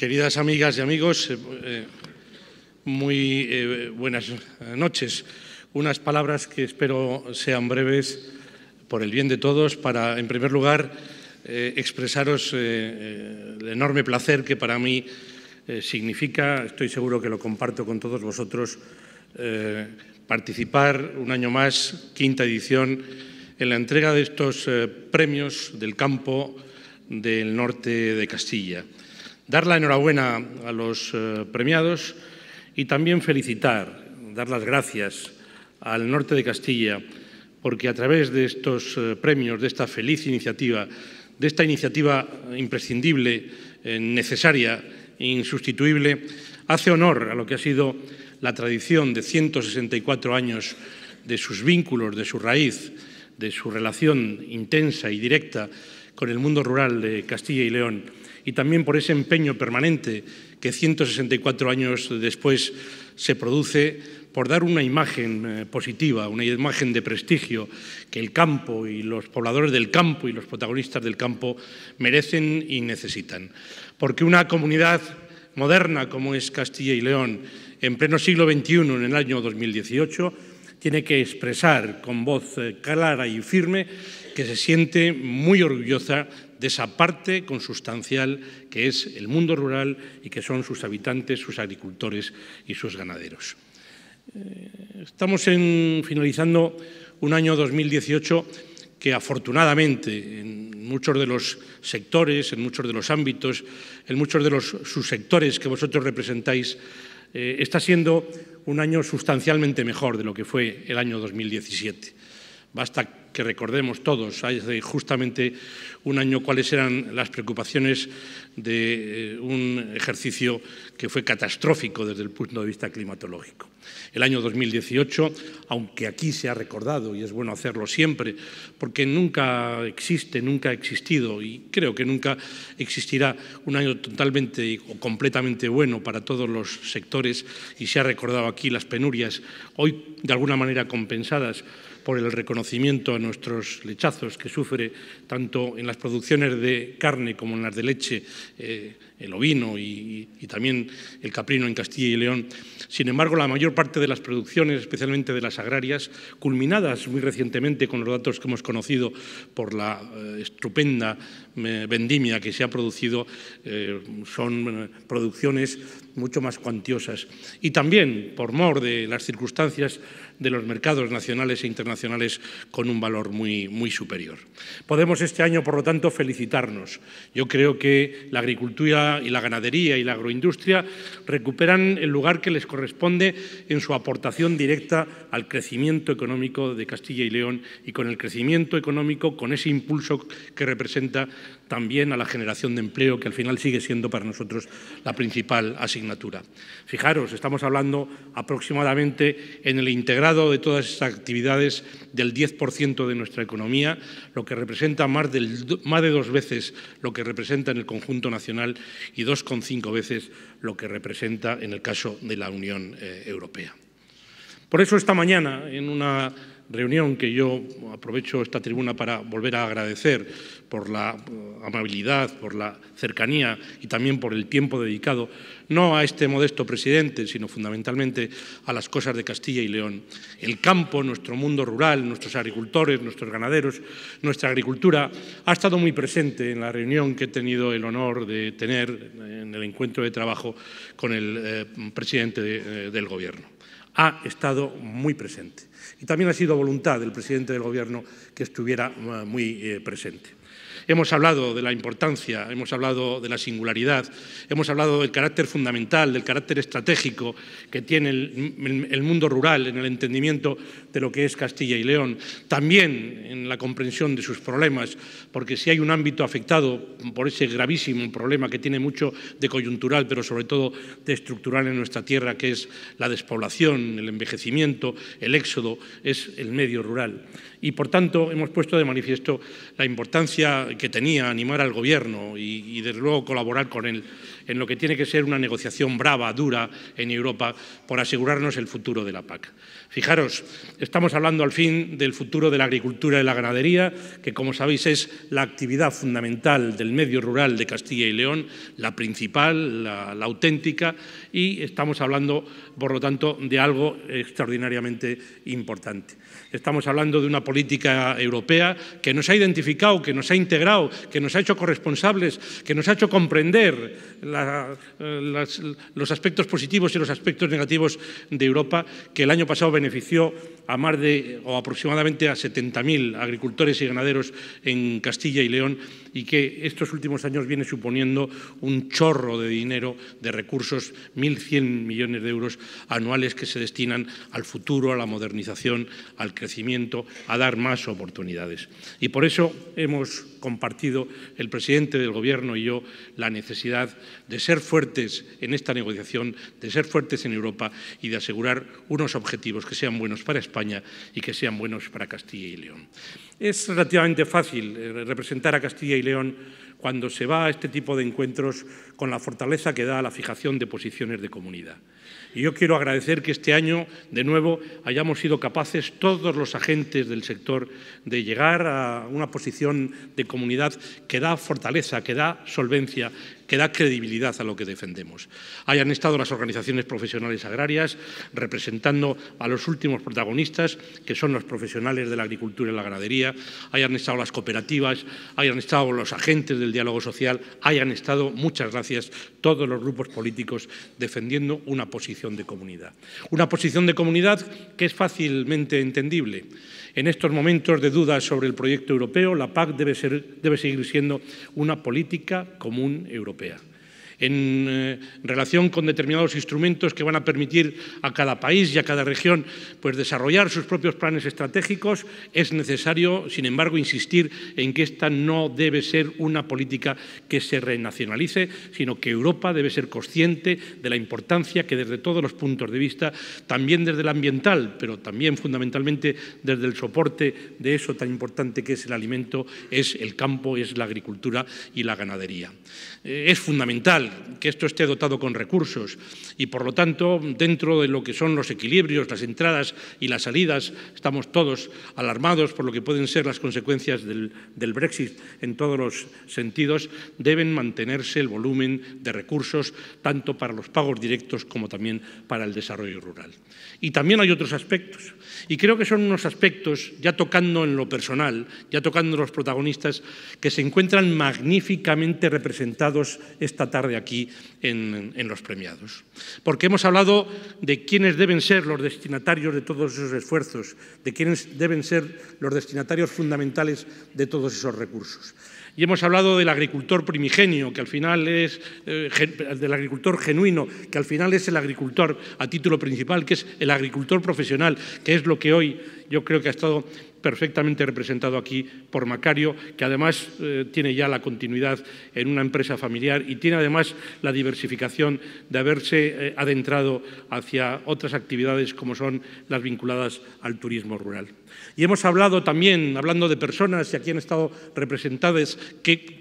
Queridas amigas y amigos, eh, eh, muy eh, buenas noches. Unas palabras que espero sean breves por el bien de todos para, en primer lugar, expresaros el enorme placer que para mí significa, estoy seguro que lo comparto con todos vosotros, participar un año más, quinta edición, en la entrega de estos premios del campo del norte de Castilla. Dar la enhorabuena a los eh, premiados y también felicitar, dar las gracias al norte de Castilla, porque a través de estos eh, premios, de esta feliz iniciativa, de esta iniciativa imprescindible, eh, necesaria e insustituible, hace honor a lo que ha sido la tradición de 164 años de sus vínculos, de su raíz, de su relación intensa y directa con el mundo rural de Castilla y León y también por ese empeño permanente que 164 años después se produce por dar una imagen eh, positiva, una imagen de prestigio que el campo y los pobladores del campo y los protagonistas del campo merecen y necesitan. Porque una comunidad moderna como es Castilla y León, en pleno siglo XXI, en el año 2018, tiene que expresar con voz eh, clara y firme que se siente muy orgullosa de esa parte consustancial que es el mundo rural y que son sus habitantes, sus agricultores y sus ganaderos. Eh, estamos en, finalizando un año 2018 que afortunadamente en muchos de los sectores, en muchos de los ámbitos, en muchos de los subsectores que vosotros representáis, eh, está siendo un año sustancialmente mejor de lo que fue el año 2017. Basta que recordemos todos hace justamente un año cuáles eran las preocupaciones de eh, un ejercicio que fue catastrófico desde el punto de vista climatológico. El año 2018, aunque aquí se ha recordado, y es bueno hacerlo siempre, porque nunca existe, nunca ha existido, y creo que nunca existirá un año totalmente o completamente bueno para todos los sectores, y se ha recordado aquí las penurias, hoy de alguna manera compensadas por el reconocimiento a nuestros lechazos que sufre tanto en las producciones de carne como en las de leche, eh, el ovino y, también el caprino en Castilla y León. Sin embargo, la mayor parte de las producciones, especialmente de las agrarias, culminadas muy recientemente con los datos que hemos conocido por la eh, estupenda eh, vendimia que se ha producido, son producciones mucho más cuantiosas. Y también, por mor de las circunstancias de los mercados nacionales e internacionales, nacionales con un valor muy, muy superior. Podemos este año, por lo tanto, felicitarnos. Yo creo que la agricultura y la ganadería y la agroindustria recuperan el lugar que les corresponde en su aportación directa al crecimiento económico de Castilla y León y con el crecimiento económico, con ese impulso que representa también a la generación de empleo, que al final sigue siendo para nosotros la principal asignatura. Fijaros, estamos hablando aproximadamente en el integrado de todas estas actividades del 10% de nuestra economía, lo que representa más, más, de dos veces lo que representa en el conjunto nacional y 2,5 veces lo que representa en el caso de la Unión eh, Europea. Por eso esta mañana, en una reunión que yo aprovecho esta tribuna para volver a agradecer por la eh, amabilidad, por la cercanía y también por el tiempo dedicado, no a este modesto presidente, sino fundamentalmente a las cosas de Castilla y León. El campo, nuestro mundo rural, nuestros agricultores, nuestros ganaderos, nuestra agricultura, ha estado muy presente en la reunión que he tenido el honor de tener en el encuentro de trabajo con el eh, presidente eh, del Gobierno. Ha estado muy presente. Y también ha sido voluntad del presidente del Gobierno que estuviera eh, muy eh, presente. Hemos hablado de la importancia, hemos hablado de la singularidad, hemos hablado del carácter fundamental, del carácter estratégico que tiene el, mundo rural en el entendimiento de lo que es Castilla y León, también en la comprensión de sus problemas, porque si hay un ámbito afectado por ese gravísimo problema que tiene mucho de coyuntural, pero sobre todo de estructural en nuestra tierra, que es la despoblación, el envejecimiento, el éxodo, es el medio rural. Y por tanto hemos puesto de manifiesto la importancia que tenía animar al gobierno y, desde luego colaborar con él en lo que tiene que ser una negociación brava, dura en Europa por asegurarnos el futuro de la PAC. Fijaros, estamos hablando al fin del futuro de la agricultura y la ganadería, que como sabéis es la actividad fundamental del medio rural de Castilla y León, la principal, la, auténtica, y estamos hablando, por lo tanto, de algo extraordinariamente importante. Estamos hablando de una política europea que nos ha identificado, que nos ha integrado, que nos ha hecho corresponsables, que nos ha hecho comprender la eh, los aspectos positivos y los aspectos negativos de Europa, que el año pasado benefició a más de o aproximadamente a 70.000 agricultores y ganaderos en Castilla y León y que estos últimos años viene suponiendo un chorro de dinero, de recursos, 1.100 millones de euros anuales que se destinan al futuro, a la modernización, al crecimiento, a dar más oportunidades. Y por eso hemos compartido el presidente del Gobierno y yo la necesidad de ser fuertes en esta negociación, de ser fuertes en Europa y de asegurar unos objetivos que sean buenos para España y que sean buenos para Castilla y León. Es relativamente fácil eh, representar a Castilla y León cuando se va a este tipo de encuentros con la fortaleza que da la fijación de posiciones de comunidad. Y yo quiero agradecer que este año, de nuevo, hayamos sido capaces todos los agentes del sector de llegar a una posición de comunidad que da fortaleza, que da solvencia, que da credibilidad a lo que defendemos. Hayan estado las organizaciones profesionales agrarias representando a los últimos protagonistas, que son los profesionales de la agricultura y la ganadería, hayan estado las cooperativas, hayan estado los agentes del diálogo social hayan estado, muchas gracias, todos los grupos políticos defendiendo una posición de comunidad. Una posición de comunidad que es fácilmente entendible. En estos momentos de dudas sobre el proyecto europeo, la PAC debe, ser, debe seguir siendo una política común europea en eh, relación con determinados instrumentos que van a permitir a cada país y a cada región pues, desarrollar sus propios planes estratégicos, es necesario, sin embargo, insistir en que esta no debe ser una política que se renacionalice, sino que Europa debe ser consciente de la importancia que desde todos los puntos de vista, también desde el ambiental, pero también fundamentalmente desde el soporte de eso tan importante que es el alimento, es el campo, es la agricultura y la ganadería. Eh, es fundamental que esto esté dotado con recursos y, por lo tanto, dentro de lo que son los equilibrios, las entradas y las salidas, estamos todos alarmados por lo que pueden ser las consecuencias del, del Brexit en todos los sentidos, deben mantenerse el volumen de recursos tanto para los pagos directos como también para el desarrollo rural. Y también hay otros aspectos y creo que son unos aspectos, ya tocando en lo personal, ya tocando los protagonistas, que se encuentran magníficamente representados esta tarde aquí en, en los premiados. Porque hemos hablado de quiénes deben ser los destinatarios de todos esos esfuerzos, de quiénes deben ser los destinatarios fundamentales de todos esos recursos. Y hemos hablado del agricultor primigenio, que al final es eh, del agricultor genuino, que al final es el agricultor a título principal, que es el agricultor profesional, que es lo que hoy yo creo que ha estado perfectamente representado aquí por Macario, que además eh, tiene ya la continuidad en una empresa familiar y tiene además la diversificación de haberse eh, adentrado hacia otras actividades como son las vinculadas al turismo rural. Y hemos hablado también, hablando de personas y aquí han estado representadas, que,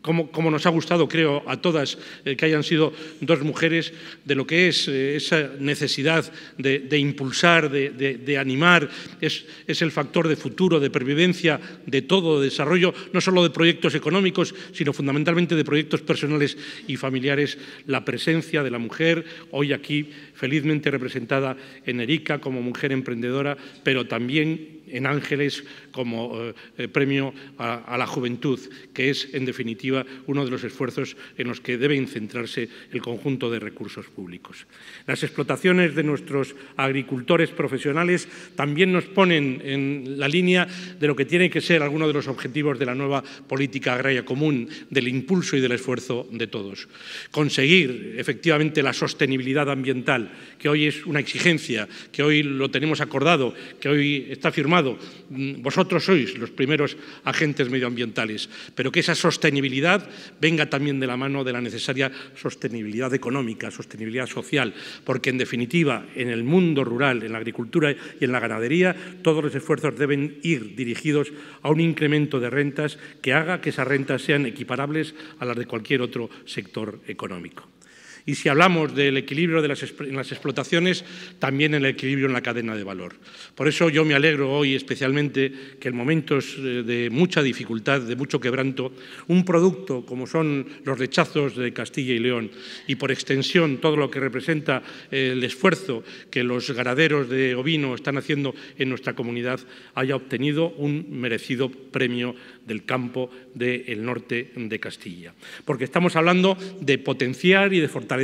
como, nos ha gustado, creo, a todas eh, que hayan sido dos mujeres, de lo que es eh, esa necesidad de, impulsar, de, animar, es, es, el factor de futuro, de pervivencia, de todo, desarrollo, no solo de proyectos económicos, sino fundamentalmente de proyectos personales y familiares, la presencia de la mujer, hoy aquí felizmente representada en Erika como mujer emprendedora, pero también en Ángeles como eh, eh, premio a, la juventud, que es, en definitiva, uno de los esfuerzos en los que debe centrarse el conjunto de recursos públicos. Las explotaciones de nuestros agricultores profesionales también nos ponen en la línea de lo que tiene que ser alguno de los objetivos de la nueva política agraria común, del impulso y del esfuerzo de todos. Conseguir, efectivamente, la sostenibilidad ambiental, que hoy es una exigencia, que hoy lo tenemos acordado, que hoy está ha firmado, mm, vosotros sois los primeros agentes medioambientales, pero que esa sostenibilidad venga también de la mano de la necesaria sostenibilidad económica, sostenibilidad social, porque en definitiva en el mundo rural, en la agricultura y en la ganadería, todos los esfuerzos deben ir dirigidos a un incremento de rentas que haga que esas rentas sean equiparables a las de cualquier otro sector económico y si hablamos del equilibrio de las, en las explotaciones, también el equilibrio en la cadena de valor. Por eso yo me alegro hoy especialmente que en momentos eh, de mucha dificultad, de mucho quebranto, un producto como son los rechazos de Castilla y León y por extensión todo lo que representa eh, el esfuerzo que los ganaderos de ovino están haciendo en nuestra comunidad haya obtenido un merecido premio del campo del norte de Castilla. Porque estamos hablando de potenciar y de fortalecer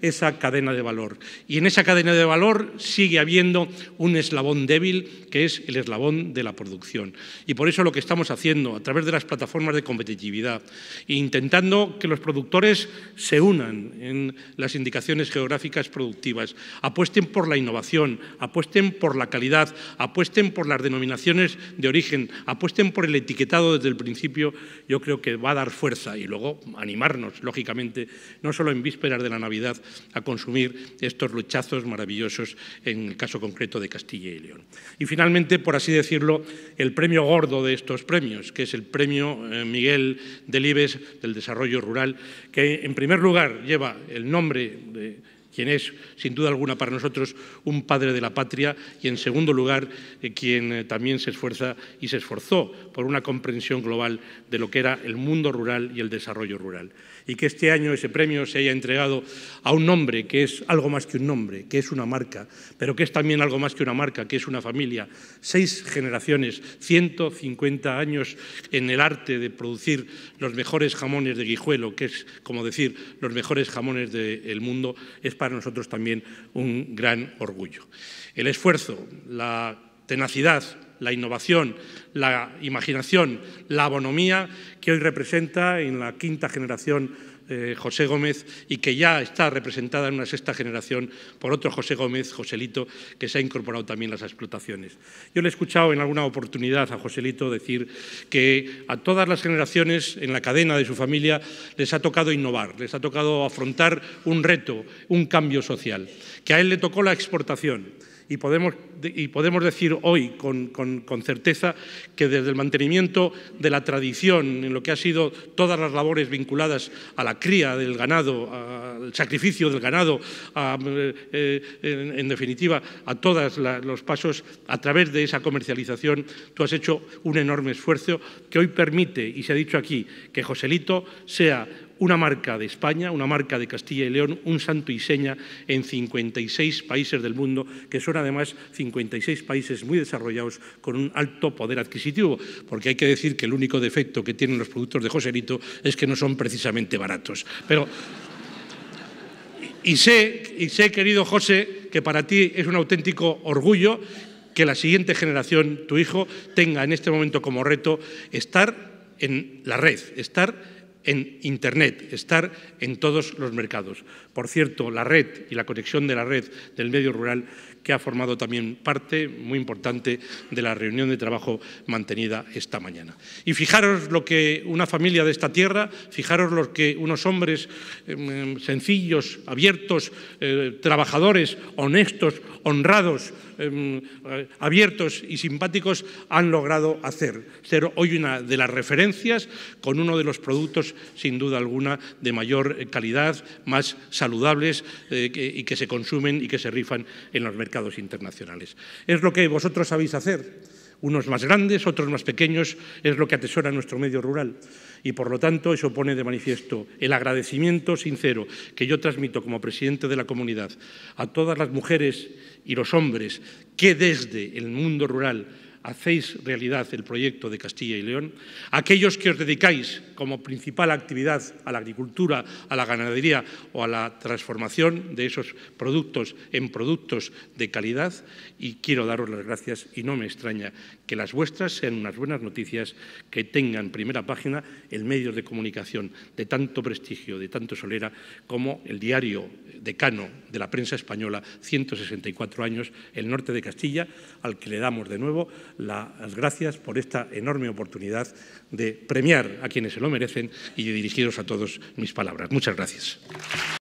esa cadena de valor. Y en esa cadena de valor sigue habiendo un eslabón débil, que es el eslabón de la producción. Y por eso lo que estamos haciendo a través de las plataformas de competitividad, intentando que los productores se unan en las indicaciones geográficas productivas, apuesten por la innovación, apuesten por la calidad, apuesten por las denominaciones de origen, apuesten por el etiquetado desde el principio, yo creo que va a dar fuerza y luego animarnos, lógicamente, no solo en vísperas de la Navidad a consumir estos luchazos maravillosos en el caso concreto de Castilla y León. Y finalmente, por así decirlo, el premio gordo de estos premios, que es el premio eh, Miguel Delibes del Desarrollo Rural, que en primer lugar lleva el nombre de quien es, sin duda alguna, para nosotros un padre de la patria y, en segundo lugar, eh, quien eh, también se esfuerza y se esforzó por una comprensión global de lo que era el mundo rural y el desarrollo rural y que este año ese premio se haya entregado a un nombre que es algo más que un nombre, que es una marca, pero que es también algo más que una marca, que es una familia. Seis generaciones, 150 años en el arte de producir los mejores jamones de Guijuelo, que es como decir los mejores jamones del mundo, es para nosotros también un gran orgullo. El esfuerzo, la tenacidad, la innovación, la imaginación, la abonomía que hoy representa en la quinta generación eh, José Gómez y que ya está representada en una sexta generación por otro José Gómez, Joselito, que se ha incorporado también a las explotaciones. Yo le he escuchado en alguna oportunidad a Joselito decir que a todas las generaciones en la cadena de su familia les ha tocado innovar, les ha tocado afrontar un reto, un cambio social, que a él le tocó la exportación y podemos, decir hoy con, certeza que desde el mantenimiento de la tradición, en lo que ha sido todas las labores vinculadas a la cría del ganado, al sacrificio del ganado, eh, eh, en, definitiva, a todos los pasos a través de esa comercialización, tú has hecho un enorme esfuerzo que hoy permite, y se ha dicho aquí, que Joselito sea una marca de España, una marca de Castilla y León, un santo y seña en 56 países del mundo, que son además 56 países muy desarrollados con un alto poder adquisitivo, porque hay que decir que el único defecto que tienen los productos de Joserito es que no son precisamente baratos. Pero y sé, y sé, querido José, que para ti es un auténtico orgullo que la siguiente generación, tu hijo, tenga en este momento como reto estar en la red, estar en Internet, estar en todos los mercados. Por cierto, la red y la conexión de la red del medio rural que ha formado también parte muy importante de la reunión de trabajo mantenida esta mañana. Y fijaros lo que una familia de esta tierra, fijaros lo que unos hombres em, em, sencillos, abiertos, eh, trabajadores, honestos, honrados, em, eh, abiertos y simpáticos han logrado hacer. Ser hoy una de las referencias con uno de los productos, sin duda alguna, de mayor calidad, más saludables eh, y que se consumen y que se rifan en los mercados mercados internacionales. Es lo que vosotros sabéis hacer unos más grandes, otros más pequeños, es lo que atesora nuestro medio rural. Y por lo tanto, eso pone de manifiesto el agradecimiento sincero que yo transmito como presidente de la comunidad a todas las mujeres y los hombres que desde el mundo rural hacéis realidad el proyecto de Castilla y León, aquellos que os dedicáis como principal actividad a la agricultura, a la ganadería o a la transformación de esos productos en productos de calidad. Y quiero daros las gracias y no me extraña que las vuestras sean unas buenas noticias que tengan primera página el medio de comunicación de tanto prestigio, de tanto solera, como el diario decano de la prensa española, 164 años, el norte de Castilla, al que le damos de nuevo las gracias por esta enorme oportunidad de premiar a quienes se lo merecen y de dirigiros a todos mis palabras. Muchas gracias.